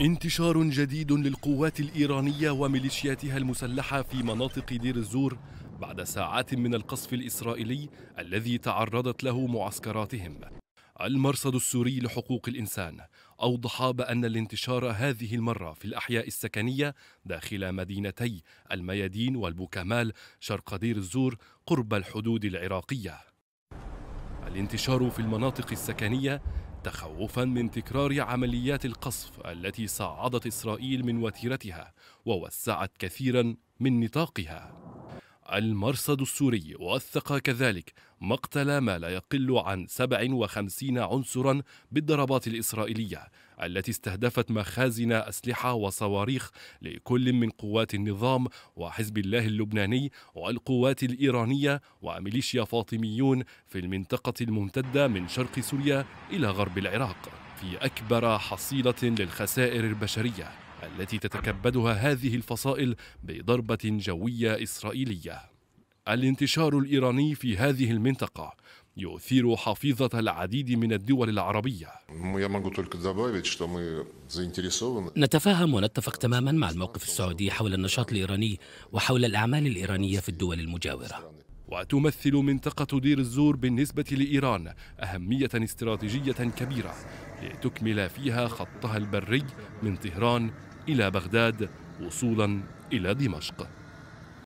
انتشار جديد للقوات الإيرانية وميليشياتها المسلحة في مناطق دير الزور بعد ساعات من القصف الإسرائيلي الذي تعرضت له معسكراتهم المرصد السوري لحقوق الإنسان أوضح بأن الانتشار هذه المرة في الأحياء السكنية داخل مدينتي الميادين والبوكمال شرق دير الزور قرب الحدود العراقية الانتشار في المناطق السكنية تخوفا من تكرار عمليات القصف التي صعدت اسرائيل من وتيرتها ووسعت كثيرا من نطاقها المرصد السوري وثق كذلك مقتل ما لا يقل عن 57 عنصرا بالضربات الإسرائيلية التي استهدفت مخازن أسلحة وصواريخ لكل من قوات النظام وحزب الله اللبناني والقوات الإيرانية وميليشيا فاطميون في المنطقة الممتدة من شرق سوريا إلى غرب العراق في أكبر حصيلة للخسائر البشرية التي تتكبدها هذه الفصائل بضربة جوية إسرائيلية. الانتشار الإيراني في هذه المنطقة يثير حفيظة العديد من الدول العربية نتفاهم ونتفق تماما مع الموقف السعودي حول النشاط الإيراني وحول الأعمال الإيرانية في الدول المجاورة وتمثل منطقة دير الزور بالنسبة لإيران أهمية استراتيجية كبيرة لتكمل فيها خطها البري من طهران إلى بغداد وصولا إلى دمشق